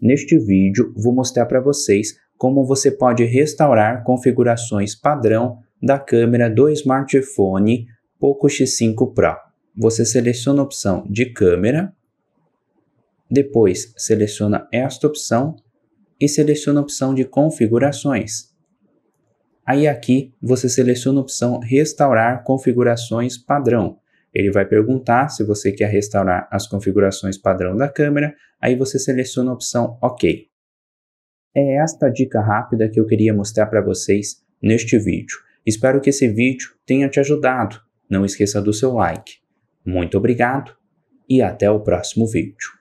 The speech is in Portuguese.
Neste vídeo, vou mostrar para vocês como você pode restaurar configurações padrão da câmera do smartphone Poco X5 Pro. Você seleciona a opção de câmera, depois seleciona esta opção e seleciona a opção de configurações. Aí aqui você seleciona a opção restaurar configurações padrão ele vai perguntar se você quer restaurar as configurações padrão da câmera, aí você seleciona a opção OK. É esta dica rápida que eu queria mostrar para vocês neste vídeo. Espero que esse vídeo tenha te ajudado. Não esqueça do seu like. Muito obrigado e até o próximo vídeo.